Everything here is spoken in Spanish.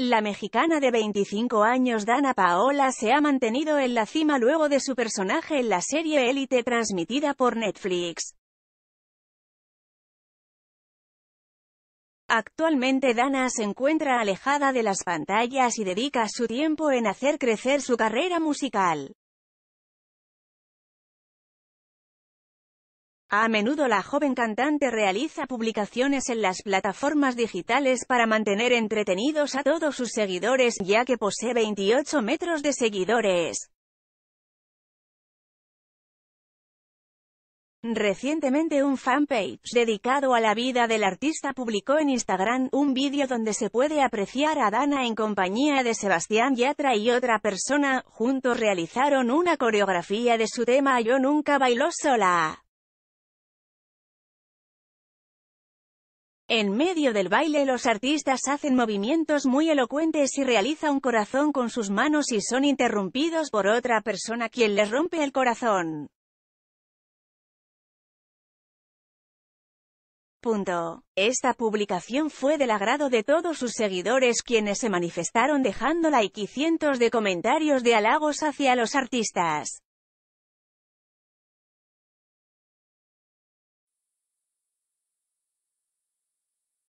La mexicana de 25 años Dana Paola se ha mantenido en la cima luego de su personaje en la serie Élite transmitida por Netflix. Actualmente Dana se encuentra alejada de las pantallas y dedica su tiempo en hacer crecer su carrera musical. A menudo la joven cantante realiza publicaciones en las plataformas digitales para mantener entretenidos a todos sus seguidores, ya que posee 28 metros de seguidores. Recientemente un fanpage dedicado a la vida del artista publicó en Instagram un vídeo donde se puede apreciar a Dana en compañía de Sebastián Yatra y otra persona, juntos realizaron una coreografía de su tema Yo nunca bailo sola. En medio del baile los artistas hacen movimientos muy elocuentes y realiza un corazón con sus manos y son interrumpidos por otra persona quien les rompe el corazón. Esta publicación fue del agrado de todos sus seguidores quienes se manifestaron dejando like y cientos de comentarios de halagos hacia los artistas.